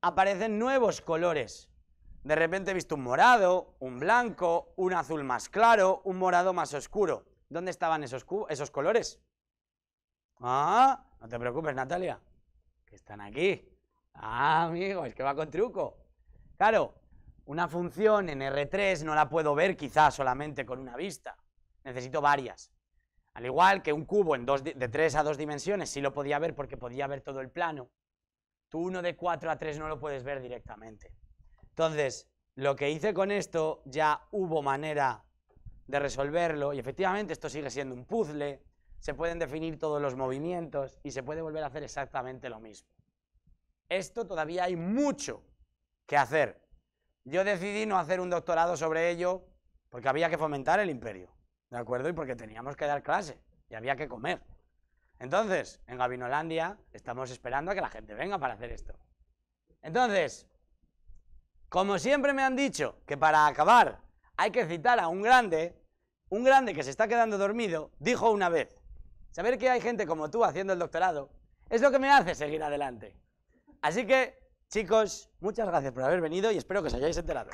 A: aparecen nuevos colores. De repente he visto un morado, un blanco, un azul más claro, un morado más oscuro. ¿Dónde estaban esos, esos colores? Ah, no te preocupes, Natalia, que están aquí. Ah, amigo, es que va con truco. Claro, una función en R3 no la puedo ver quizás solamente con una vista. Necesito varias. Al igual que un cubo en dos, de tres a dos dimensiones sí lo podía ver porque podía ver todo el plano, tú uno de 4 a 3 no lo puedes ver directamente. Entonces, lo que hice con esto ya hubo manera de resolverlo y efectivamente esto sigue siendo un puzzle, se pueden definir todos los movimientos y se puede volver a hacer exactamente lo mismo. Esto todavía hay mucho que hacer. Yo decidí no hacer un doctorado sobre ello porque había que fomentar el imperio. ¿de acuerdo? Y porque teníamos que dar clase y había que comer. Entonces, en Gabinolandia estamos esperando a que la gente venga para hacer esto. Entonces, como siempre me han dicho que para acabar hay que citar a un grande, un grande que se está quedando dormido, dijo una vez, saber que hay gente como tú haciendo el doctorado es lo que me hace seguir adelante. Así que, chicos, muchas gracias por haber venido y espero que os hayáis enterado.